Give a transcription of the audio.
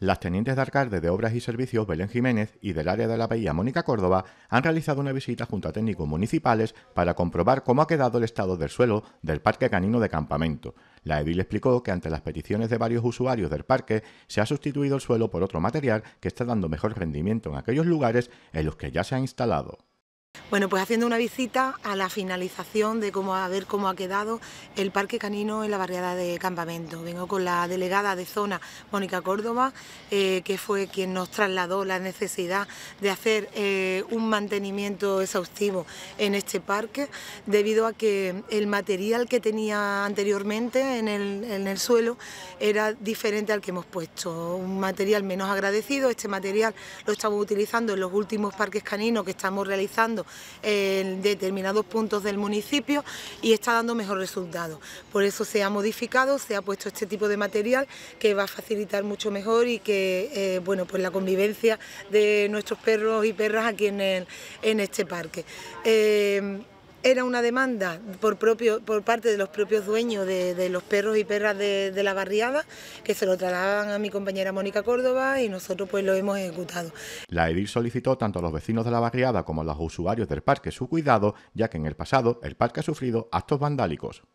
Las tenientes de alcalde de Obras y Servicios Belén Jiménez y del área de la Bahía Mónica Córdoba han realizado una visita junto a técnicos municipales para comprobar cómo ha quedado el estado del suelo del Parque Canino de Campamento. La edil explicó que ante las peticiones de varios usuarios del parque se ha sustituido el suelo por otro material que está dando mejor rendimiento en aquellos lugares en los que ya se ha instalado. Bueno, pues haciendo una visita a la finalización de cómo a ver cómo ha quedado el parque canino en la barriada de Campamento. Vengo con la delegada de zona, Mónica Córdoba, eh, que fue quien nos trasladó la necesidad de hacer eh, un mantenimiento exhaustivo en este parque, debido a que el material que tenía anteriormente en el, en el suelo era diferente al que hemos puesto. Un material menos agradecido, este material lo estamos utilizando en los últimos parques caninos que estamos realizando en determinados puntos del municipio y está dando mejor resultado. Por eso se ha modificado, se ha puesto este tipo de material que va a facilitar mucho mejor y que, eh, bueno, pues la convivencia de nuestros perros y perras aquí en, este parque. Eh, era una demanda por, parte de los propios dueños de, los perros y perras de, la barriada, que se lo trasladaban a mi compañera Mónica Córdoba y nosotros pues lo hemos ejecutado. La Edil solicitó tanto a los vecinos de la barriada como a los usuarios del parque su cuidado, ya que en el pasado el parque ha sufrido actos vandálicos.